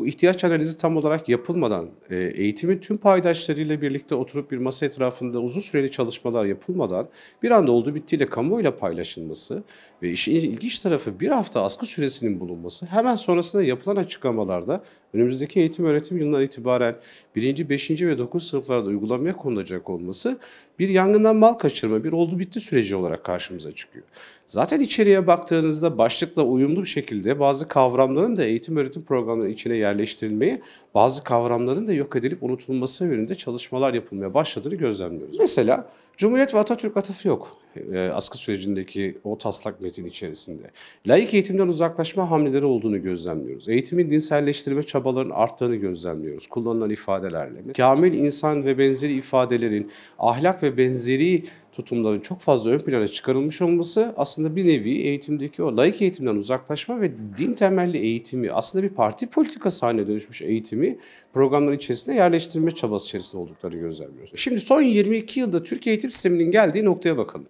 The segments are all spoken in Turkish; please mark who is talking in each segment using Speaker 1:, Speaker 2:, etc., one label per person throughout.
Speaker 1: Bu ihtiyaç analizi tam olarak yapılmadan, e, eğitimin tüm paydaşlarıyla birlikte oturup bir masa etrafında uzun süreli çalışmalar yapılmadan bir anda oldu bittiyle kamuoyuyla paylaşılması ve işin ilginç tarafı bir hafta askı süresinin bulunması hemen sonrasında yapılan açıklamalarda önümüzdeki eğitim öğretim yılından itibaren 1. 5. ve 9. sınıflarda uygulamaya konulacak olması bir yangından mal kaçırma, bir oldu bitti süreci olarak karşımıza çıkıyor. Zaten içeriye baktığınızda başlıkla uyumlu bir şekilde bazı kavramların da eğitim öğretim programlarının içine yerleştirilmeyi, bazı kavramların da yok edilip unutulması yönünde çalışmalar yapılmaya başladığını gözlemliyoruz. Mesela Cumhuriyet ve Atatürk atıfı yok e, askı sürecindeki o taslak metin içerisinde. layık eğitimden uzaklaşma hamleleri olduğunu gözlemliyoruz. Eğitimin dinselleştirme çabalarının arttığını gözlemliyoruz kullanılan ifadelerle. Kamil insan ve benzeri ifadelerin ahlak ve benzeri tutumların çok fazla ön plana çıkarılmış olması aslında bir nevi eğitimdeki o layık eğitimden uzaklaşma ve din temelli eğitimi aslında bir parti politika haline dönüşmüş eğitimi programların içerisinde yerleştirme çabası içerisinde olduklarını gözlemliyoruz. Şimdi son 22 yılda Türkiye eğitim sisteminin geldiği noktaya bakalım.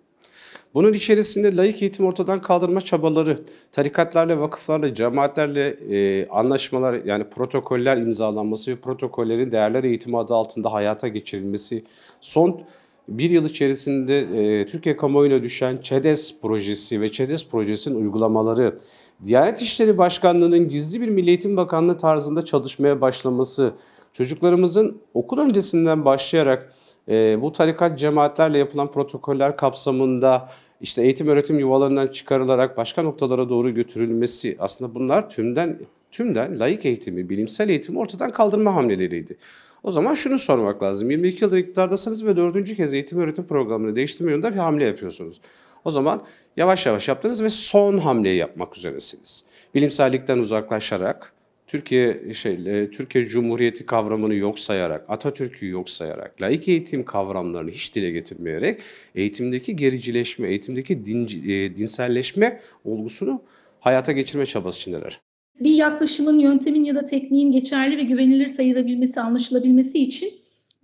Speaker 1: Bunun içerisinde layık eğitim ortadan kaldırma çabaları, tarikatlarla, vakıflarla, cemaatlerle e, anlaşmalar yani protokoller imzalanması ve protokollerin değerler eğitimi adı altında hayata geçirilmesi, son bir yıl içerisinde e, Türkiye kamuoyuna düşen ÇEDES projesi ve ÇEDES projesinin uygulamaları, Diyanet İşleri Başkanlığı'nın gizli bir Milli Eğitim Bakanlığı tarzında çalışmaya başlaması, çocuklarımızın okul öncesinden başlayarak e, bu tarikat cemaatlerle yapılan protokoller kapsamında işte eğitim öğretim yuvalarından çıkarılarak başka noktalara doğru götürülmesi aslında bunlar tümden tümden layık eğitimi, bilimsel eğitimi ortadan kaldırma hamleleriydi. O zaman şunu sormak lazım. 22 yıldır iktidardasınız ve dördüncü kez eğitim öğretim programını değiştirme yönünde bir hamle yapıyorsunuz. O zaman yavaş yavaş yaptınız ve son hamleyi yapmak üzeresiniz. Bilimsellikten uzaklaşarak, Türkiye şey e, Türkiye Cumhuriyeti kavramını yok sayarak, Atatürk'ü yok sayarak, laik eğitim kavramlarını hiç dile getirmeyerek eğitimdeki gericileşme, eğitimdeki din, e, dinselleşme olgusunu hayata geçirme çabası içindeler
Speaker 2: bir yaklaşımın, yöntemin ya da tekniğin geçerli ve güvenilir sayılabilmesi, anlaşılabilmesi için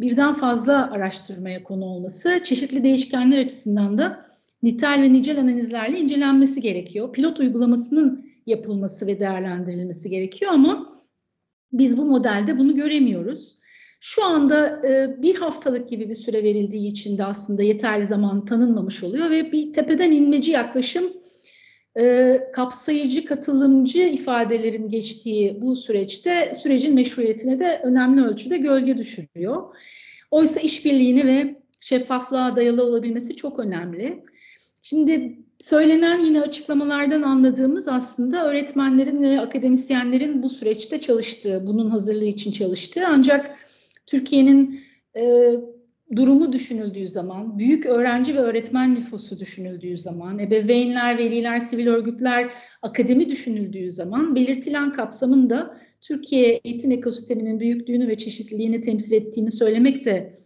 Speaker 2: birden fazla araştırmaya konu olması, çeşitli değişkenler açısından da nitel ve nicel analizlerle incelenmesi gerekiyor. Pilot uygulamasının yapılması ve değerlendirilmesi gerekiyor ama biz bu modelde bunu göremiyoruz. Şu anda e, bir haftalık gibi bir süre verildiği için de aslında yeterli zaman tanınmamış oluyor ve bir tepeden inmeci yaklaşım e, kapsayıcı, katılımcı ifadelerin geçtiği bu süreçte sürecin meşruiyetine de önemli ölçüde gölge düşürüyor. Oysa işbirliğini ve şeffaflığa dayalı olabilmesi çok önemli. Şimdi söylenen yine açıklamalardan anladığımız aslında öğretmenlerin ve akademisyenlerin bu süreçte çalıştığı, bunun hazırlığı için çalıştığı ancak Türkiye'nin e, durumu düşünüldüğü zaman, büyük öğrenci ve öğretmen nüfusu düşünüldüğü zaman, ebeveynler, veliler, sivil örgütler, akademi düşünüldüğü zaman belirtilen kapsamın da Türkiye eğitim ekosisteminin büyüklüğünü ve çeşitliliğini temsil ettiğini söylemek de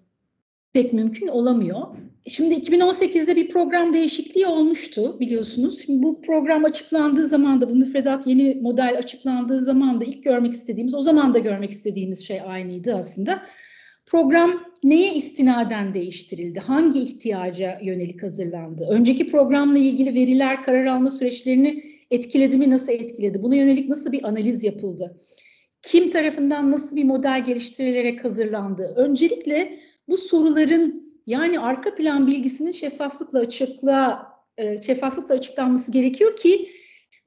Speaker 2: pek mümkün olamıyor. Şimdi 2018'de bir program değişikliği olmuştu biliyorsunuz. Şimdi bu program açıklandığı zaman da bu müfredat yeni model açıklandığı zaman da ilk görmek istediğimiz, o zaman da görmek istediğimiz şey aynıydı aslında. Program neye istinaden değiştirildi? Hangi ihtiyaca yönelik hazırlandı? Önceki programla ilgili veriler karar alma süreçlerini etkiledi mi? Nasıl etkiledi? Buna yönelik nasıl bir analiz yapıldı? Kim tarafından nasıl bir model geliştirilerek hazırlandı? Öncelikle bu soruların yani arka plan bilgisinin şeffaflıkla açıklığa e, şeffaflıkla açıklanması gerekiyor ki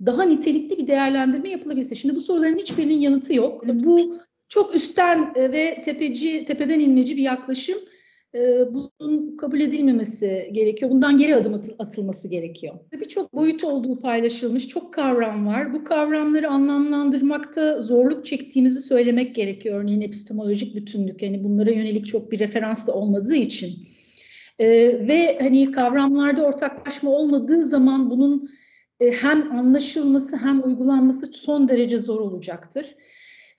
Speaker 2: daha nitelikli bir değerlendirme yapılabilse. Şimdi bu soruların hiçbirinin yanıtı yok. Bu çok üstten e, ve tepeci, tepeden inmeci bir yaklaşım. E, bunun kabul edilmemesi gerekiyor. Bundan geri adım atılması gerekiyor. Birçok boyut olduğu paylaşılmış, çok kavram var. Bu kavramları anlamlandırmakta zorluk çektiğimizi söylemek gerekiyor. Örneğin epistemolojik bütünlük, yani bunlara yönelik çok bir referans da olmadığı için. E, ve hani kavramlarda ortaklaşma olmadığı zaman bunun hem anlaşılması hem uygulanması son derece zor olacaktır.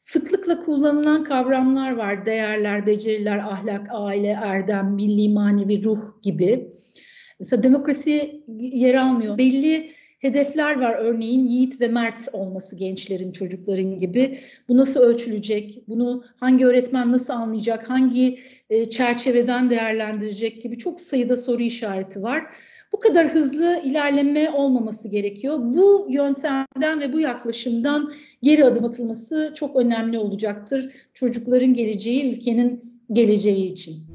Speaker 2: Sıklıkla kullanılan kavramlar var. Değerler, beceriler, ahlak, aile, erdem, milli manevi ruh gibi. Mesela demokrasi yer almıyor. Belli hedefler var örneğin Yiğit ve Mert olması gençlerin, çocukların gibi. Bu nasıl ölçülecek? Bunu hangi öğretmen nasıl anlayacak? Hangi e, çerçeveden değerlendirecek gibi çok sayıda soru işareti var. Bu kadar hızlı ilerleme olmaması gerekiyor. Bu yöntemden ve bu yaklaşımdan geri adım atılması çok önemli olacaktır. Çocukların geleceği, ülkenin geleceği için.